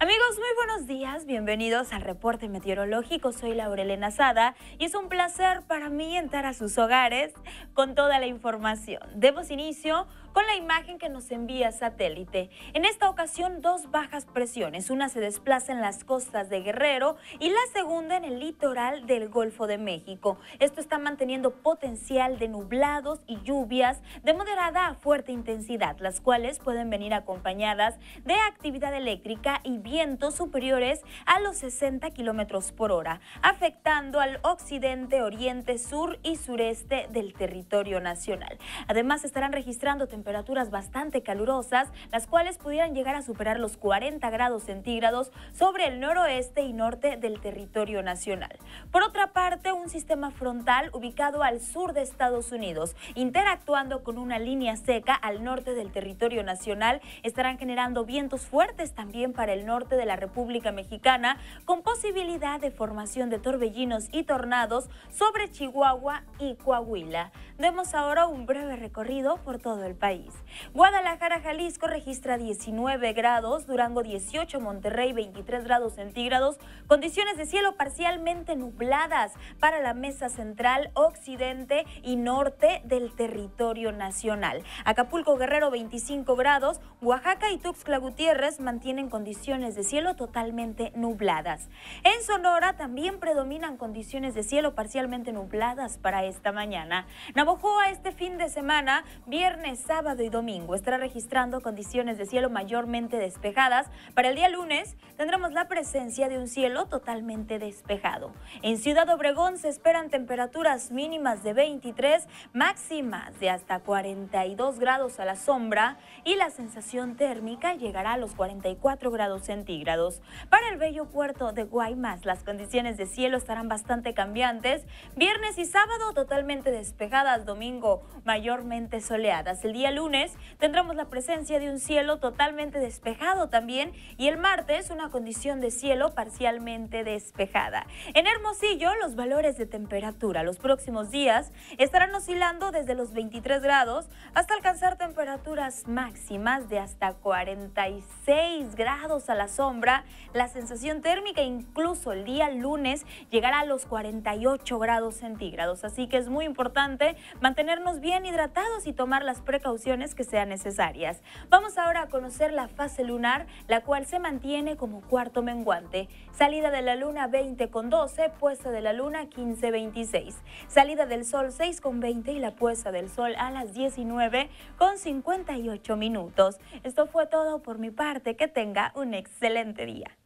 Amigos, muy buenos días, bienvenidos al reporte meteorológico. Soy Laurelena Sada y es un placer para mí entrar a sus hogares con toda la información. Demos inicio con la imagen que nos envía satélite. En esta ocasión, dos bajas presiones. Una se desplaza en las costas de Guerrero y la segunda en el litoral del Golfo de México. Esto está manteniendo potencial de nublados y lluvias de moderada a fuerte intensidad, las cuales pueden venir acompañadas de actividad eléctrica y vientos superiores a los 60 kilómetros por hora, afectando al occidente, oriente, sur y sureste del territorio nacional. Además, estarán registrando temperaturas temperaturas bastante calurosas, las cuales pudieran llegar a superar los 40 grados centígrados sobre el noroeste y norte del territorio nacional. Por otra parte, un sistema frontal ubicado al sur de Estados Unidos, interactuando con una línea seca al norte del territorio nacional, estarán generando vientos fuertes también para el norte de la República Mexicana, con posibilidad de formación de torbellinos y tornados sobre Chihuahua y Coahuila. Demos ahora un breve recorrido por todo el país. Guadalajara, Jalisco registra 19 grados, Durango 18, Monterrey 23 grados centígrados, condiciones de cielo parcialmente nubladas para la mesa central, occidente y norte del territorio nacional. Acapulco, Guerrero 25 grados, Oaxaca y Tuxtla Gutiérrez mantienen condiciones de cielo totalmente nubladas. En Sonora también predominan condiciones de cielo parcialmente nubladas para esta mañana. Navojoa este fin de semana, viernes, sábado, sábado y domingo estará registrando condiciones de cielo mayormente despejadas. Para el día lunes tendremos la presencia de un cielo totalmente despejado. En Ciudad Obregón se esperan temperaturas mínimas de 23, máximas de hasta 42 grados a la sombra y la sensación térmica llegará a los 44 grados centígrados. Para el bello puerto de Guaymas las condiciones de cielo estarán bastante cambiantes. Viernes y sábado totalmente despejadas, domingo mayormente soleadas. El día lunes tendremos la presencia de un cielo totalmente despejado también y el martes una condición de cielo parcialmente despejada. En Hermosillo los valores de temperatura los próximos días estarán oscilando desde los 23 grados hasta alcanzar temperaturas máximas de hasta 46 grados a la sombra. La sensación térmica incluso el día lunes llegará a los 48 grados centígrados, así que es muy importante mantenernos bien hidratados y tomar las precauciones que sean necesarias. Vamos ahora a conocer la fase lunar, la cual se mantiene como cuarto menguante. Salida de la luna 20 con 12, puesta de la luna 15 26. Salida del sol 6 con 20 y la puesta del sol a las 19 con 58 minutos. Esto fue todo por mi parte. Que tenga un excelente día.